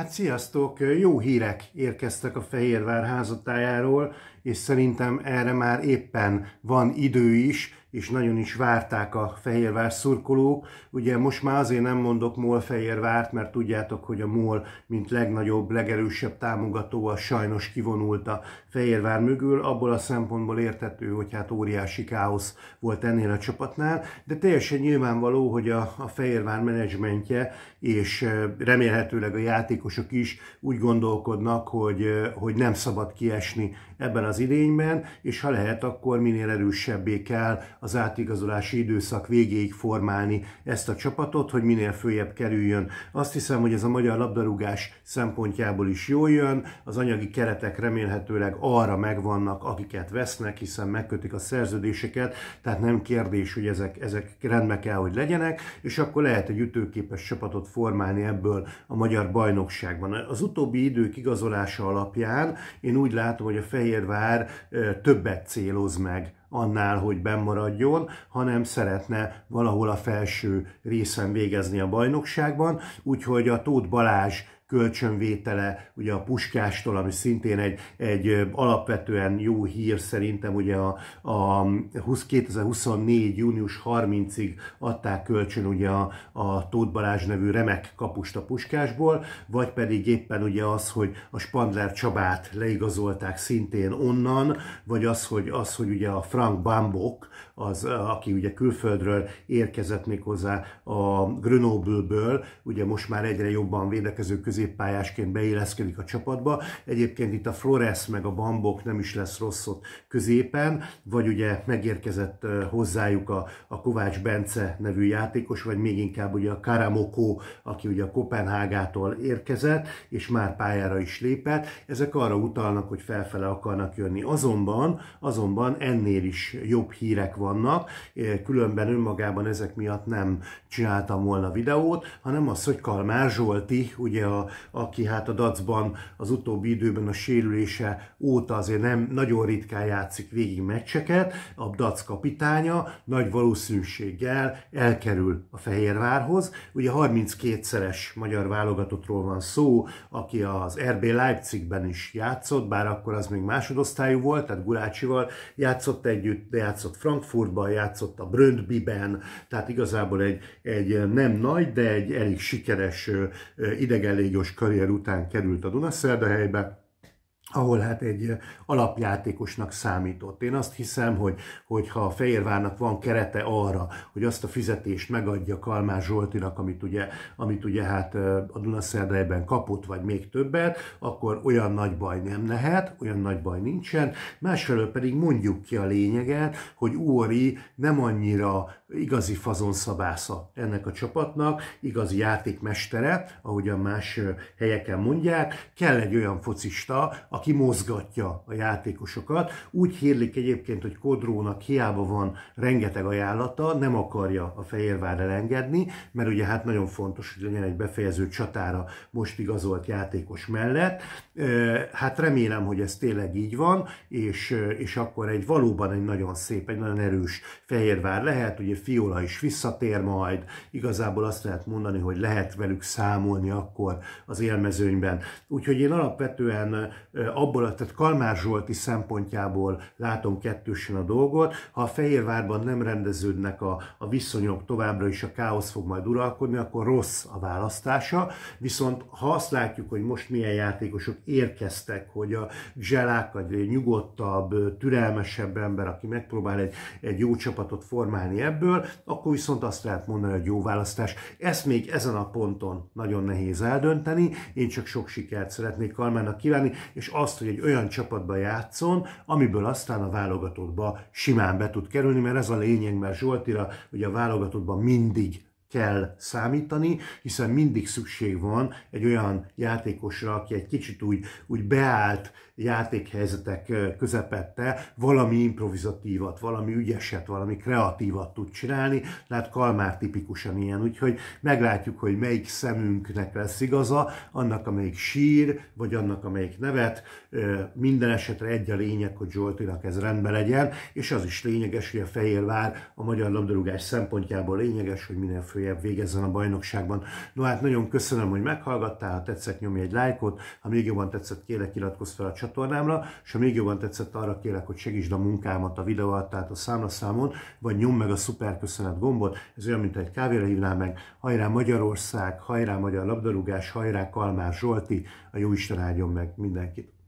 Hát sziasztok! Jó hírek érkeztek a Fehérvár házatájáról, és szerintem erre már éppen van idő is, és nagyon is várták a Fehérvár szurkolók. Ugye most már azért nem mondok MOL Fehérvárt, mert tudjátok, hogy a MOL, mint legnagyobb, legerősebb a sajnos kivonult a Fehérvár mögül, abból a szempontból értető, hogy hát óriási káosz volt ennél a csapatnál, de teljesen nyilvánvaló, hogy a, a Fehérvár menedzsmentje és remélhetőleg a játékosok is úgy gondolkodnak, hogy, hogy nem szabad kiesni ebben az idényben, és ha lehet, akkor minél erősebbé kell az átigazolási időszak végéig formálni ezt a csapatot, hogy minél följebb kerüljön. Azt hiszem, hogy ez a magyar labdarúgás szempontjából is jól jön, az anyagi keretek remélhetőleg arra megvannak, akiket vesznek, hiszen megkötik a szerződéseket, tehát nem kérdés, hogy ezek, ezek rendbe kell, hogy legyenek, és akkor lehet egy ütőképes csapatot formálni ebből a magyar bajnokságban. Az utóbbi idők igazolása alapján én úgy látom, hogy a Fehérvár többet céloz meg annál, hogy bennmaradjon, hanem szeretne valahol a felső részen végezni a bajnokságban, úgyhogy a Tóth Balázs kölcsönvétele, ugye a Puskástól, ami szintén egy, egy alapvetően jó hír szerintem, ugye a, a 20, 2024. június 30-ig adták kölcsön ugye a, a Tóth Balázs nevű remek kapust a Puskásból, vagy pedig éppen ugye az, hogy a Spandler Csabát leigazolták szintén onnan, vagy az, hogy, az, hogy ugye a Frank Bambok, az, aki ugye külföldről érkezett hozzá a Grenoble-ből, ugye most már egyre jobban védekező közé középpályásként beilleszkedik a csapatba. Egyébként itt a Flores meg a Bambok nem is lesz rossz ott középen, vagy ugye megérkezett hozzájuk a, a Kovács Bence nevű játékos, vagy még inkább ugye a Karamoko, aki ugye a Kopenhágától érkezett, és már pályára is lépett. Ezek arra utalnak, hogy felfele akarnak jönni. Azonban, azonban ennél is jobb hírek vannak, különben önmagában ezek miatt nem csináltam volna videót, hanem az, hogy Kalmár Zsolti, ugye a aki hát a dacban az utóbbi időben a sérülése óta azért nem nagyon ritkán játszik végig meccseket, a dac kapitánya nagy valószínűséggel elkerül a Fehérvárhoz. Ugye 32-szeres magyar válogatottról van szó, aki az RB Leipzigben is játszott, bár akkor az még másodosztályú volt, tehát Gulácsival játszott együtt, de játszott Frankfurtban, játszott a Bröndbiben, tehát igazából egy, egy nem nagy, de egy elég sikeres idegenlégi légiós karrier után került a Dunaszerdahelybe, ahol hát egy alapjátékosnak számított. Én azt hiszem, hogy, hogy ha a Fehérvárnak van kerete arra, hogy azt a fizetést megadja Kalmár Zsoltinak, amit ugye, amit ugye hát a Dunaszerdejben kapott, vagy még többet, akkor olyan nagy baj nem lehet, olyan nagy baj nincsen. Másfelől pedig mondjuk ki a lényeget, hogy Óri nem annyira igazi fazonszabásza ennek a csapatnak, igazi játékmestere, a más helyeken mondják. Kell egy olyan focista, a mozgatja a játékosokat. Úgy hírlik egyébként, hogy Kodrónak hiába van rengeteg ajánlata, nem akarja a Fehérvár elengedni, mert ugye hát nagyon fontos, hogy legyen egy befejező csatára most igazolt játékos mellett. Hát remélem, hogy ez tényleg így van, és, és akkor egy valóban egy nagyon szép, egy nagyon erős Fehérvár lehet, ugye Fiola is visszatér majd, igazából azt lehet mondani, hogy lehet velük számolni akkor az élmezőnyben. Úgyhogy én alapvetően abból, tehát Kalmár Zsolti szempontjából látom kettősen a dolgot. Ha a Fehérvárban nem rendeződnek a, a viszonyok továbbra is, a káosz fog majd uralkodni, akkor rossz a választása. Viszont ha azt látjuk, hogy most milyen játékosok érkeztek, hogy a Zselák, egy nyugodtabb, türelmesebb ember, aki megpróbál egy, egy jó csapatot formálni ebből, akkor viszont azt lehet mondani, hogy jó választás. Ezt még ezen a ponton nagyon nehéz eldönteni, én csak sok sikert szeretnék Kalmának kívánni, és azt, hogy egy olyan csapatba játszon, amiből aztán a válogatottba simán be tud kerülni, mert ez a lényeg, mert Zsoltira hogy a válogatottban mindig kell számítani, hiszen mindig szükség van egy olyan játékosra, aki egy kicsit úgy, úgy beállt játékhelyzetek közepette, valami improvizatívat, valami ügyeset, valami kreatívat tud csinálni, tehát Kalmár tipikusan ilyen, úgyhogy meglátjuk, hogy melyik szemünknek lesz igaza, annak, amelyik sír, vagy annak, amelyik nevet, minden esetre egy a lényeg, hogy Zsoltinak ez rendben legyen, és az is lényeges, hogy a Fehérvár a magyar labdarúgás szempontjából lényeges, hogy minél fő legfeljebb végezzen a bajnokságban. No hát nagyon köszönöm, hogy meghallgattál, ha tetszett nyomj egy lájkot, ha még jobban tetszett, kérlek iratkozz fel a csatornámra, és ha még jobban tetszett, arra kérlek, hogy segítsd a munkámat a videó alatt, tehát a számlaszámon, vagy nyomd meg a szuper köszönet gombot, ez olyan, mint egy kávéra hívnál meg, hajrá Magyarország, hajrá magyar labdarúgás, hajrá Kalmár Zsolti, a jó Isten áldjon meg mindenkit.